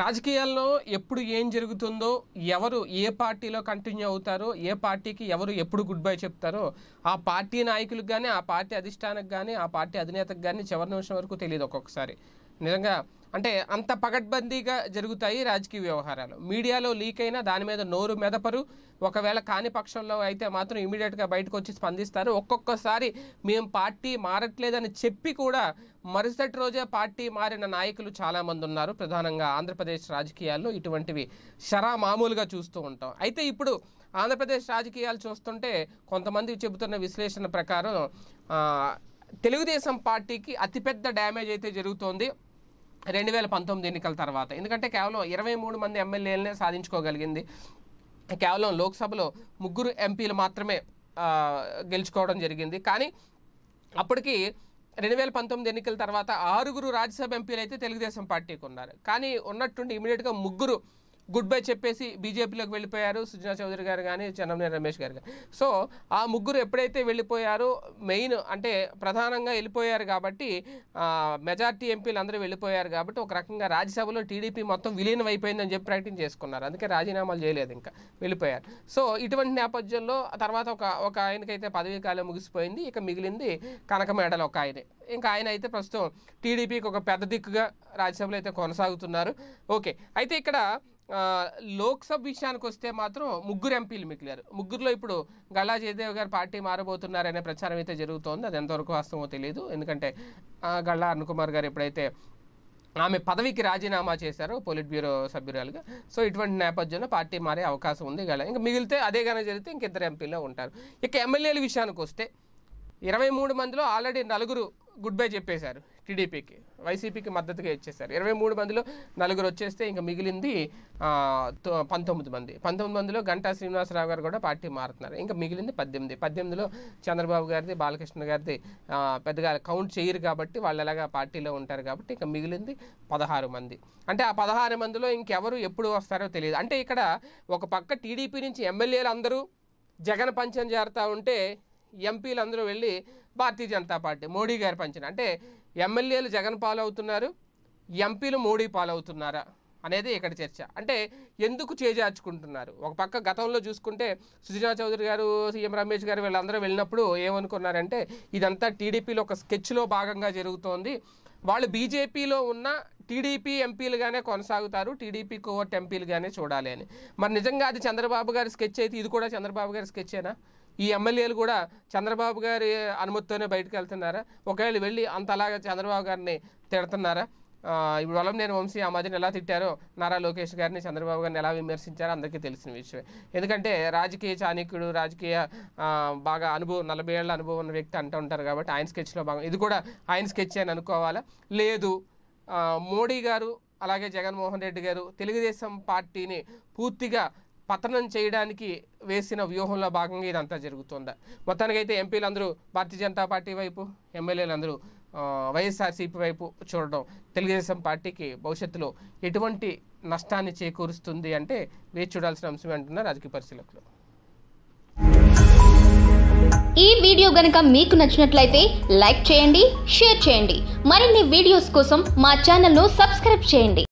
రాజకీయాల్లో ఎప్పుడు ఏం జరుగుతుందో ఎవరు ఏ పార్టీలో కంటిన్యూ అవుతారో ఏ పార్టీకి ఎవరు ఎప్పుడు గుడ్ బై చెప్తారో ఆ పార్టీ నాయకులకు కానీ ఆ పార్టీ అధిష్టానికి కానీ ఆ పార్టీ అధినేతకు కానీ చివరి నిమిషం వరకు తెలియదు ఒక్కొక్కసారి నిజంగా అంటే అంత పగడ్బందీగా జరుగుతాయి రాజకీయ వ్యవహారాలు మీడియాలో లీక్ అయినా దాని మీద నోరు మెదపరు ఒకవేళ కాని పక్షంలో అయితే మాత్రం ఇమీడియట్గా బయటకు వచ్చి స్పందిస్తారు ఒక్కొక్కసారి మేము పార్టీ మారట్లేదని చెప్పి కూడా మరుసటి రోజే పార్టీ మారిన నాయకులు చాలామంది ఉన్నారు ప్రధానంగా ఆంధ్రప్రదేశ్ రాజకీయాల్లో ఇటువంటివి షరా మామూలుగా చూస్తూ ఉంటాం అయితే ఇప్పుడు ఆంధ్రప్రదేశ్ రాజకీయాలు చూస్తుంటే కొంతమంది చెబుతున్న విశ్లేషణ ప్రకారం తెలుగుదేశం పార్టీకి అతిపెద్ద డ్యామేజ్ అయితే జరుగుతోంది రెండు వేల పంతొమ్మిది ఎన్నికల తర్వాత ఎందుకంటే కేవలం ఇరవై మూడు మంది ఎమ్మెల్యేలనే సాధించుకోగలిగింది కేవలం లోక్సభలో ముగ్గురు ఎంపీలు మాత్రమే గెలుచుకోవడం జరిగింది కానీ అప్పటికి రెండు వేల పంతొమ్మిది ఎన్నికల తర్వాత ఆరుగురు రాజ్యసభ ఎంపీలు అయితే తెలుగుదేశం పార్టీకి ఉన్నారు కానీ ఉన్నట్టుండి ఇమీడియట్గా ముగ్గురు గుడ్ బై చెప్పేసి బీజేపీలోకి వెళ్ళిపోయారు సుజనా చౌదరి గారు కానీ చంద్రబాబు రమేష్ గారు కానీ సో ఆ ముగ్గురు ఎప్పుడైతే వెళ్ళిపోయారో మెయిన్ అంటే ప్రధానంగా వెళ్ళిపోయారు కాబట్టి మెజార్టీ ఎంపీలు అందరూ వెళ్ళిపోయారు కాబట్టి ఒక రకంగా రాజ్యసభలో టీడీపీ మొత్తం విలీనం అయిపోయిందని చెప్పి ప్రకటన చేసుకున్నారు అందుకే రాజీనామాలు చేయలేదు ఇంకా వెళ్ళిపోయారు సో ఇటువంటి నేపథ్యంలో తర్వాత ఒక ఒక ఆయనకైతే పదవీ కాలం ముగిసిపోయింది ఇక మిగిలింది కనకమేడలు ఒక ఆయనే ఇంకా ఆయన అయితే ప్రస్తుతం టీడీపీకి ఒక పెద్ద దిక్కుగా రాజ్యసభలో అయితే కొనసాగుతున్నారు ఓకే అయితే ఇక్కడ లోక్సభ విషయానికి వస్తే మాత్రం ముగ్గురు ఎంపీలు మిగిలారు ముగ్గురులో ఇప్పుడు గల్లా జయదేవ్ గారు పార్టీ మారబోతున్నారనే ప్రచారం అయితే జరుగుతోంది అది ఎంతవరకు వాస్తవమో తెలియదు ఎందుకంటే గల్లా కుమార్ గారు ఎప్పుడైతే ఆమె పదవికి రాజీనామా చేశారు పొలిట్ బ్యూరో సభ్యురాలుగా సో ఇటువంటి నేపథ్యంలో పార్టీ మారే అవకాశం ఉంది గల ఇంకా మిగిలితే అదే కానీ జరిగితే ఇంకిద్దరు ఎంపీలో ఉంటారు ఇక ఎమ్మెల్యేల విషయానికి వస్తే ఇరవై మూడు మందిలో ఆల్రెడీ నలుగురు గుడ్ బై చెప్పేశారు టీడీపీకి వైసీపీకి మద్దతుగా ఇచ్చేశారు ఇరవై మూడు మందిలో నలుగురు వచ్చేస్తే ఇంకా మిగిలింది పంతొమ్మిది మంది పంతొమ్మిది మందిలో గంటా శ్రీనివాసరావు గారు కూడా పార్టీ మారుతున్నారు ఇంకా మిగిలింది పద్దెనిమిది పద్దెనిమిదిలో చంద్రబాబు గారిది బాలకృష్ణ గారిది పెద్దగా కౌంట్ చేయరు కాబట్టి వాళ్ళు ఎలాగా పార్టీలో ఉంటారు కాబట్టి ఇంకా మిగిలింది పదహారు మంది అంటే ఆ పదహారు మందిలో ఇంకెవరు ఎప్పుడు వస్తారో తెలియదు అంటే ఇక్కడ ఒక పక్క టీడీపీ నుంచి ఎమ్మెల్యేలు అందరూ జగన్ పంచం చేరుతూ ఉంటే ఎంపీలు అందరూ వెళ్ళి భారతీయ జనతా పార్టీ మోడీ గారి పంచన అంటే ఎమ్మెల్యేలు జగన్ పాలవుతున్నారు ఎంపీలు మోడీ పాలవుతున్నారా అనేది ఇక్కడ చర్చ అంటే ఎందుకు చేజార్చుకుంటున్నారు ఒక పక్క గతంలో చూసుకుంటే సుజనా చౌదరి గారు సీఎం రమేష్ గారు వీళ్ళందరూ వెళ్ళినప్పుడు ఏమనుకున్నారంటే ఇదంతా టీడీపీలో ఒక స్కెచ్లో భాగంగా జరుగుతోంది వాళ్ళు బీజేపీలో ఉన్న టీడీపీ ఎంపీలుగానే కొనసాగుతారు టీడీపీ కోవర్ట్ ఎంపీలుగానే చూడాలి అని మరి నిజంగా అది చంద్రబాబు గారి స్కెచ్ అయితే ఇది కూడా చంద్రబాబు గారి స్కెచ్చేనా ఈ ఎమ్మెల్యేలు కూడా చంద్రబాబు గారి అనుమతితోనే బయటకు వెళ్తున్నారా ఒకవేళ వెళ్ళి అంత అలాగే చంద్రబాబు గారిని తిడుతున్నారా ఇవాళ నేను వంశీ ఆ మధ్యన ఎలా తిట్టారో నారా లోకేష్ గారిని చంద్రబాబు గారిని ఎలా విమర్శించారో అందరికీ తెలిసిన విషయమే ఎందుకంటే రాజకీయ చాణిక్యుడు రాజకీయ బాగా అనుభవం నలభై ఏళ్ళ అనుభవం ఉన్న వ్యక్తి అంటూ ఉంటారు కాబట్టి ఆయన స్కెచ్లో భాగం ఇది కూడా ఆయన స్కెచ్ అని అనుకోవాలా లేదు మోడీ గారు అలాగే జగన్మోహన్ రెడ్డి గారు తెలుగుదేశం పార్టీని పూర్తిగా పతనం చేయడానికి వేసిన వ్యూహంలో భాగంగా ఇదంతా జరుగుతుందా అయితే ఎంపీలందరూ భారతీయ జనతా పార్టీ వైపు ఎమ్మెల్యేలందరూ వైఎస్ఆర్సీపీ వైపు చూడడం తెలుగుదేశం పార్టీకి భవిష్యత్తులో ఎటువంటి నష్టాన్ని చేకూరుస్తుంది అంటే వేచి చూడాల్సిన అంశమే అంటున్నారు రాజకీయ పరిశీలకులు ఈ వీడియో గనుక మీకు నచ్చినట్లయితే లైక్ చేయండి షేర్ చేయండి మరిన్ని వీడియోస్ కోసం మా ఛానల్ను సబ్స్క్రైబ్ చేయండి